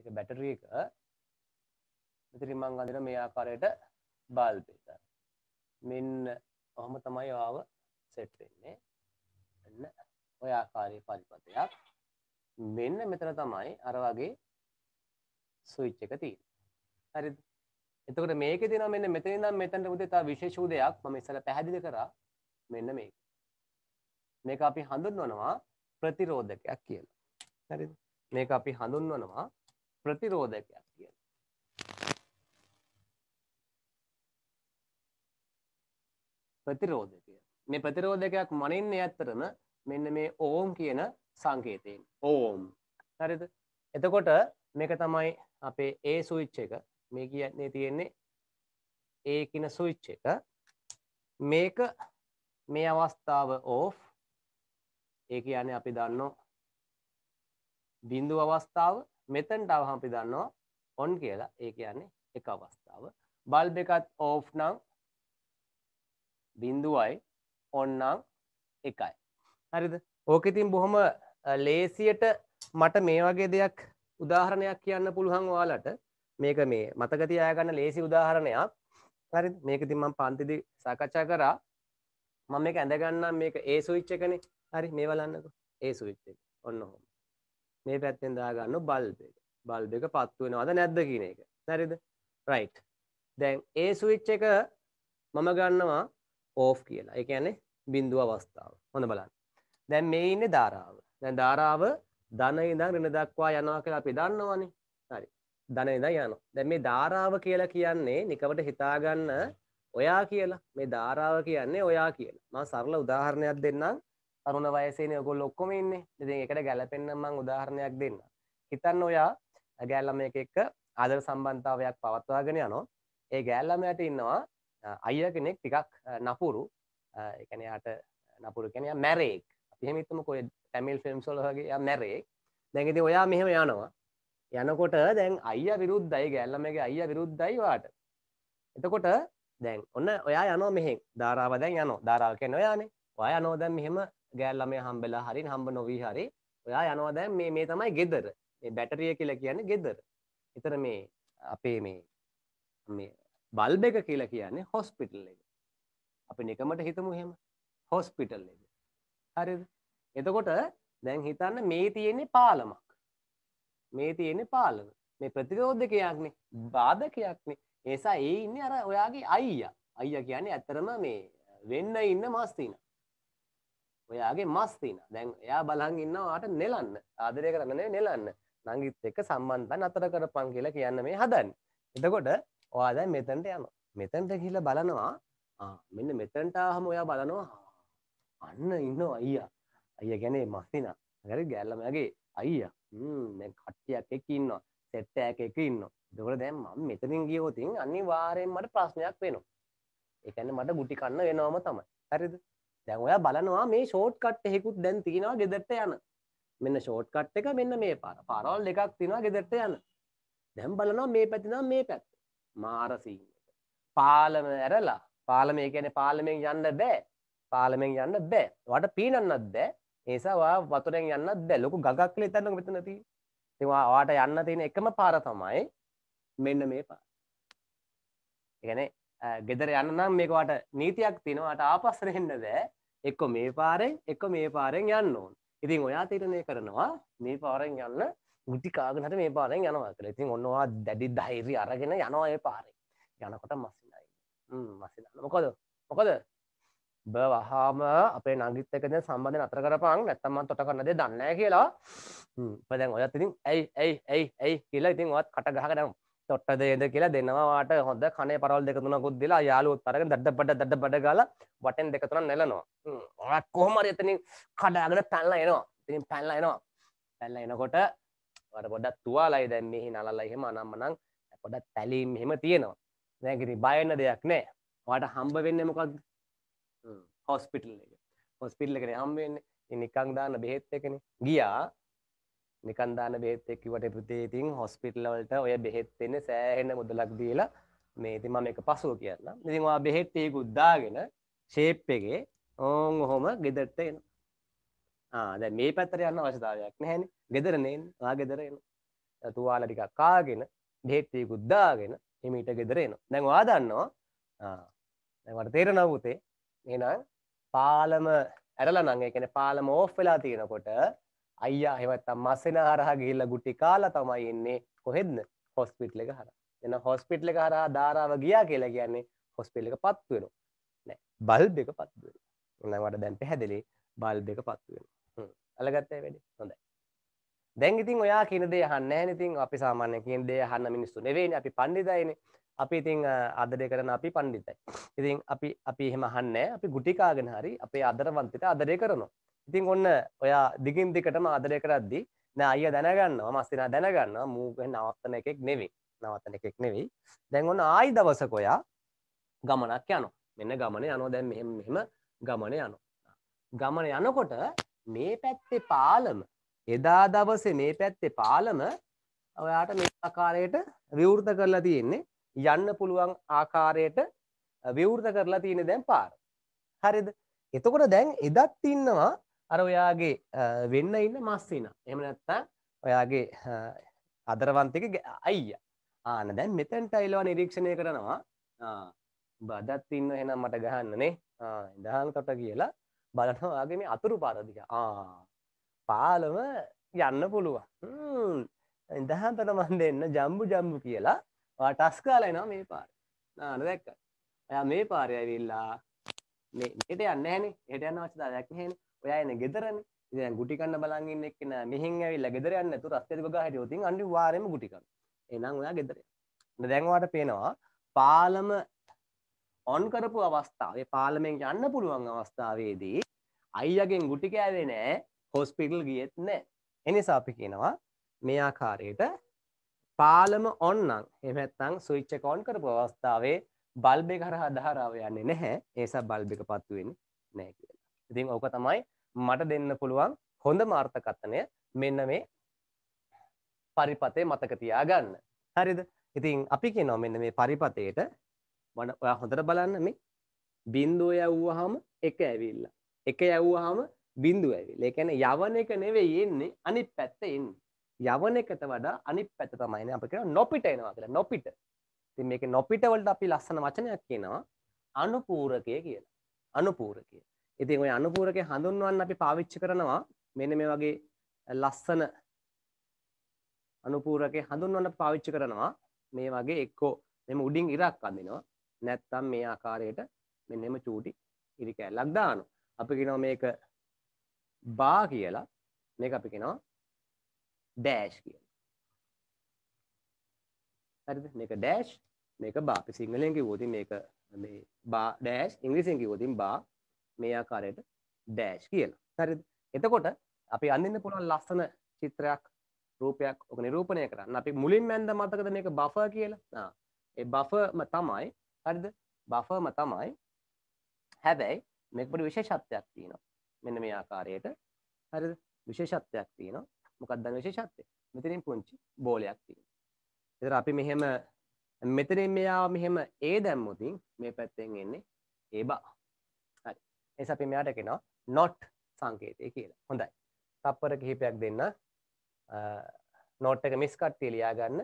එක බැටරිය එක මෙතිරි මං අඳන මේ ආකාරයට බල්ප එක මෙන්න ඔහොම තමයි ආව සෙට් වෙන්නේ එන්න ඔය ආකාරයේ පරිපතයක් මෙන්න මෙතන තමයි අර වගේ ස්විච් එක තියෙන්නේ හරිද එතකොට මේකේ තියෙනවා මෙන්න මෙතන ඉඳන් මෙතනට උදේ තව විශේෂ උදයක් මම ඉස්සෙල්ලා පැහැදිලි කරා මෙන්න මේක මේක අපි හඳුන්වනවා ප්‍රතිරෝධකයක් කියලා හරිද මේක අපි හඳුන්වනවා ප්‍රතිරෝධකයක් කියලා. ප්‍රතිරෝධකය. මේ ප්‍රතිරෝධකයක් මනින්නේ ඇත්තරම මෙන්න මේ ඕම් කියන සංකේතයෙන්. ඕම්. හරිද? එතකොට මේක තමයි අපේ ඒ ස්විච් එක. මේ කියන්නේ තියෙන්නේ ඒ කියන ස්විච් එක. මේක මේ අවස්ථාව ඕෆ්. ඒ කියන්නේ අපි දන්නෝ බිඳු අවස්ථාව මෙතැන්ට අවහම අපි දන්නවා ඔන් කියලා ඒ කියන්නේ එක අවස්ථාව බල්බ එකත් ඕෆ් නං බින්දුවයි ඔන්නම් එකයි හරිද ඕක ඉතින් බොහොම ලේසියට මට මේ වගේ දෙයක් උදාහරණයක් කියන්න පුළුවන් ඔයාලට මේක මේ මතක තියාගන්න ලේසි උදාහරණයක් හරි මේක ඉතින් මම පන්තිදි සාකච්ඡා කරා මම මේක ඇඳගන්නම් මේක ඒ ස්විච් එකනේ හරි මේ බලන්නකෝ ඒ ස්විච් එක ඔන්න ඔහොම මේ පැත්තෙන් දාගන්න බල්බ එක බල්බ එක පත්තු වෙනවාද නැද්ද කියන එක නැරිද රයිට් දැන් ඒ සුවිච් එක මම ගන්නවා ඕෆ් කියලා ඒ කියන්නේ බිඳුව අවස්ථාව හොඳ බලන්න දැන් මේ ඉන්නේ ධාරාව දැන් ධාරාව ධන ඉඳන් ඍණ දක්වා යනවා කියලා අපි දන්නවනේ හරි ධන ඉඳන් යනවා දැන් මේ ධාරාව කියලා කියන්නේ නිකවට හිතාගන්න ඔයා කියලා මේ ධාරාව කියන්නේ ඔයා කියලා මම සරල උදාහරණයක් දෙන්නම් අරුණ වයසේන ඔගොල් ඔක්කොම ඉන්න ඉතින් එකට ගැලපෙන්න්න මං උදාහරණයක් දෙන්න හිතන්න ඔයා ගෑල්ලම එක එක්ක ආදර සම්බන්ධාවයක් පවත්වාගෙන යනෝ ඒ ගෑල්ලමයට ඉන්නවා අයිය කෙනෙක් ටිකක් නපුරු එකනයාට නපුරු කෙනය මැරේක් පිහමිත්තම කොය පැමිල් ෆිල්ම් සොලහගේ මැරේක් දැඟති ඔයා මෙහෙම යනවා යනකොට දැන් අයිය විරුද්ධයි ගැල්ලමගේ අයිය විරුද්ධයිවාට එතකොට දැන් ඔන්න ඔයා යනෝ මෙහෙ ධාරාව දැන් යනෝ ධාරාව කෙන ඔයානේ ඔයා යනෝ දැන් මෙහෙම ගෑල් ළමයා හම්බෙලා හරි හම්බ නොවී හරි ඔයා යනවා දැන් මේ මේ තමයි ගෙදර. මේ බැටරිය කියලා කියන්නේ ගෙදර. ඊතර මේ අපේ මේ මේ බල්බ් එක කියලා කියන්නේ හොස්පිටල් එක. අපි නිකමට හිතමු එහෙම. හොස්පිටල් එක. හරිද? එතකොට දැන් හිතන්න මේ තියෙන්නේ පාලමක්. මේ තියෙන්නේ පාලම. මේ ප්‍රතිරෝධකයක්නේ. බාධකයක්නේ. ඒසා ඒ ඉන්නේ අර ඔයාගේ අයියා. අයියා කියන්නේ ඇත්තරම මේ වෙන්න ඉන්න මස්තින. ඔයාගේ මස් තින දැන් එයා බලන් ඉන්නවාට නෙලන්න ආදරය කරන්න නෙලන්න නංගිත් එක්ක සම්බන්ධන් අතර කරපන් කියලා කියන්න මේ හදන් එතකොට ඔයා දැන් මෙතන්ට යනවා මෙතැන්ට කියලා බලනවා මෙන්න මෙතැන්ට හම ඔයා බලනවා අන්න ඉන්න අයියා අය ගැනේ මස්තින ගැර ගැල්ලමගේ අයියා කට්ටියක් එක ඉන්න සෙට්ටෑක එක ඉන්න දොර දැම් ම මෙතරින් ගියෝතින් අනි වාරයෙන් මට ප්‍රශ්නයක් වෙනවා එකන්න මට ගුටි කන්න වෙනවාම තමයි හරිද දැන් ඔයා බලනවා මේ ෂෝට් කට් එකකුත් දැන් තියෙනවා ගෙදරට යන. මෙන්න ෂෝට් කට් එක මෙන්න මේ පාර. පාරවල් දෙකක් තියෙනවා ගෙදරට යන. දැන් බලනවා මේ පැති නම් මේ පැත්ත. මාර සීන් එක. පාලම ඇරලා පාලමේ කියන්නේ පාලමෙන් යන්න බෑ. පාලමෙන් යන්න බෑ. ඔයාට පීනන්නත් බෑ. ඒ නිසා ඔයා වතුරෙන් යන්නත් බෑ. ලොකු ගගක් කියලා හිතන්නකෝ මෙතන තියෙන්නේ. ඉතින් ඔයාට යන්න තියෙන එකම පාර තමයි මෙන්න මේ පාර. ඒ කියන්නේ ගෙදර යන්නනම් මේකවාට නීතියක් තිනවාට ආපස්සර එන්න බෑ එක්කො මේ පාරෙන් එක්ක මේ පාරෙන් යන්න ඕන් ඉතින් ඔයා තීරණය කරනවා මේ පාරෙන් යන්න ගුටි කාගනට මේ පාරෙන් යනවා කළ ඉතින් ඔන්නවා දැඩි දෛරී අරගෙන යනවා ඒ පාරෙන් යනකොට මසිනයි මසින මොකොද මොකද බවහාම අපේ නගිත්තකද සම්බන්ධ අතර කරපං නැත්තමන් තොට කරන්නද දන්න කියලා පදැන් ඔයත් ඉතින් ඇයි ඇයි ඇයි ඇයි කියලා ඉතින් ඔත් කටගහකටම් තොට්ට දේද කියලා දෙනවාට හොඳ කනේ පරවල් දෙක තුනකුත් දලා යාලුවත් අරගෙන දඩබඩ දඩබඩ ගාලා වටෙන් දෙක තුනක් නෙලනවා ඔරක් කොහොම හරි එතනින් කඩාගෙන පැනලා එනවා ඉතින් පැනලා එනවා පැනලා එනකොට අර පොඩ්ඩක් තුවාලයි දැන් මෙහි නලලා එහෙම අනම්මනම් පොඩ්ඩක් තැලීම් එහෙම තියෙනවා දැන් ඉතින් බය වෙන්න දෙයක් නැහැ ඔයාට හම්බ වෙන්නේ මොකක්ද හොස්පිටල් එක හොස්පිටල් එකනේ හම්බ වෙන්නේ ඉතින් නිකන් දාන්න බෙහෙත් එකනේ ගියා නිකන් දාන බෙහෙත් එක්ක කිව්වට පුතේ ඉතින් හොස්පිටල් වලට ඔය බෙහෙත් දෙන්නේ සෑහෙන මුදලක් දීලා මේ ඉතින් මම ඒක පසුව කියන්නම්. ඉතින් ඔයා බෙහෙත් ටිකකුත් දාගෙන ෂේප් එකේ ඕන් ඔහොම ගෙදරට එනවා. ආ දැන් මේ පැත්තට යන්න අවශ්‍යතාවයක් නැහැනේ. ගෙදර නේන්නේ. ඔයා ගෙදර එනවා. තුවාල ටිකක් කාගෙන බෙහෙත් ටිකකුත් දාගෙන හිමීට ගෙදර එනවා. දැන් ඔයා දන්නවා ආ දැන් මට තේරෙනවා පුතේ. එහෙනම් පාලම ඇරලා නම් ඒ කියන්නේ පාලම ඕෆ් වෙලා තියෙනකොට අයියා එහෙම නැත්නම් මස්සෙන හරහා ගිහිල්ලා ගුටි කාලා තමයි එන්නේ කොහෙත්ද හොස්පිටල් එක හරහා. එහෙනම් හොස්පිටල් එක හරහා ධාරාව ගියා කියලා කියන්නේ හොස්පිටල් එක පත්තු වෙනවා. නෑ බල්බ් එක පත්තු වෙනවා. ඔන්න වට දැන් පැහැදිලි බල්බ් එක පත්තු වෙනවා. අලගත්තේ වැඩි. හොඳයි. දැන් ඉතින් ඔයා කියන දේ අහන්නේ නැහැ ඉතින් අපි සාමාන්‍ය කියන දේ අහන්න මිනිස්සු නෙවෙයිනේ අපි පඬිතයිනේ අපි ඉතින් අදඩේ කරන අපි පඬිතයි ඉතින් අපි අපි එහෙම අහන්නේ අපි ගුටි කාගෙන හරි අපේ අදරවන්තිට අදඩේ කරනවා ඉතින් ඔන්න ඔයා දිගින් දිකටම ආදරය කරද්දි නෑ අයියා දැනගන්නවා මස්තිනා දැනගන්නවා මූ නවත්තන එකෙක් නෙවෙයි නවත්තන එකෙක් නෙවෙයි දැන් ඔන්න ආයි දවසක ඔයා ගමනක් යනවා මෙන්න ගමන යනවා දැන් මෙහෙම මෙහෙම ගමන යනවා ගමන යනකොට මේ පැත්තේ පාලම එදා දවසේ මේ පැත්තේ පාලම ඔයාට මේ ආකාරයට විවෘත කරලා තියෙන්නේ යන්න පුළුවන් ආකාරයට විවෘත කරලා තියෙන දැන් පාර හරිද එතකොට දැන් එදත් ඉන්නවා අර ඔයාගේ වෙන්න ඉන්න මස්සින එම නැත්තං ඔයාගේ අදරවන්තික අයිය ආන දැන් මෙතැන්ට අයිලවා නිරීක්ෂණය කරනවා බදත් ඉන්න එනම් මට ගහන්නනේ ඉදහන් කොට කියලා බලනවාගේ මේ අතුරු පාරදික පාලම යන්න පුළුවන් ඉදහන්තට මන් දෙන්න ජම්බු ජම්බු කියලා ටස්කාලයනවා මේ පාර නාන දැක්ක ඔයා මේ පාරය ඇවිල්ලා මේට යන්න හැනේ එට යන්න වචදා දැක්ම හැනේ ඔයා එන ගෙදරනේ. ඉතින් දැන් ගුටි කන්න බලන් ඉන්න එක්කන මෙහෙන් ඇවිල්ලා ගෙදර යන්නේ නැතුව රස්තියදි ගා හිටියොත් ඉතින් අනිවාර්යයෙන්ම ගුටි කන. එහෙනම් ඔයා ගෙදර යන්න. දැන් ඔයාට පේනවා පාලම ඔන් කරපු අවස්ථාවේ පාලමෙන් යන්න පුළුවන් අවස්ථාවේදී අයියගෙන් ගුටි කෑවේ නෑ හොස්පිටල් ගියෙත් නෑ. එනිසා අපි කියනවා මේ ආකාරයට පාලම ඔන්නම් එහෙම නැත්නම් ස්විච් එක ඔන් කරපු අවස්ථාවේ බල්බ එක හරහා ධාරාව යන්නේ නැහැ. ඒසා බල්බ එක පත්තු වෙන්නේ නැහැ කියලා. ඉතින් ඕක තමයි මට දෙන්න පුළුවන් හොඳ මාර්ථකථනය මෙන්න මේ පරිපතේ මතක තියාගන්න. හරිද? ඉතින් අපි කියනවා මෙන්න මේ පරිපතේට මන ඔයා හොඳට බලන්න මේ බිඳුව යවුවාම එක ඇවිල්ලා. එක යවුවාම බිඳුව ඇවිල්ලා. ඒ කියන්නේ යවන එක නෙවෙයි එන්නේ අනිත් පැත්ත එන්නේ. යවන එකට වඩා අනිත් පැත්ත තමයි නේ අපි කියනවා නොපිට එනවා කියලා. නොපිට. ඉතින් මේකේ නොපිට වලට අපි ලස්සන වචනයක් කියනවා අනුපූරකය කියලා. අනුපූරකය. ඉතින් ওই අනුපූරකේ හඳුන්වන්න අපි පාවිච්චි කරනවා මෙන්න මේ වගේ ලස්සන අනුපූරකේ හඳුන්වන්න පාවිච්චි කරනවා මේ වගේ එක්කෝ මෙම උඩින් ඉරක් අඳිනවා නැත්තම් මේ ආකාරයට මෙන්න මේ චූටි ඉරි කැලක් දානවා අපි කියනවා මේක බා කියලා මේක අපි කියනවා ඩෑෂ් කියලා හරිද මේක ඩෑෂ් මේක බා අපි සිංහලෙන් කිව්වොත් මේක මේ බා ඩෑෂ් ඉංග්‍රීසියෙන් කිව්වොත් බා මේ ආකාරයට ඩෑෂ් කියලා හරිද එතකොට අපි අඳින්න පුළුවන් ලස්සන චිත්‍රයක් රූපයක් ඔක නිරූපණය කරන්න අපි මුලින්ම ඇන්ද මතකද මේක බෆර් කියලා ඒ බෆර්ම තමයි හරිද බෆර්ම තමයි හැබැයි මේකට විශේෂත්වයක් තියෙනවා මෙන්න මේ ආකාරයට හරිද විශේෂත්වයක් තියෙනවා මොකක්ද විශේෂත්වය මෙතනින් පුංචි බෝලයක් තියෙනවා එතන අපි මෙහෙම මෙතනින් මෙයා මෙහෙම ඒ දැම්මොතින් මේ පැත්තෙන් එන්නේ ඒ බා එස අපි මෙයාට කෙනවා නොට් සංකේතය කියලා හොඳයි තප්පර කිහිපයක් දෙන්න නෝට් එක මිස්කට්ටේ ලියාගන්න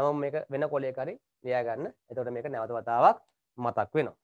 හැම එක වෙන කොලේ කරි ලියාගන්න එතොට මේක නැවත වතාවක් මතක් වෙනවා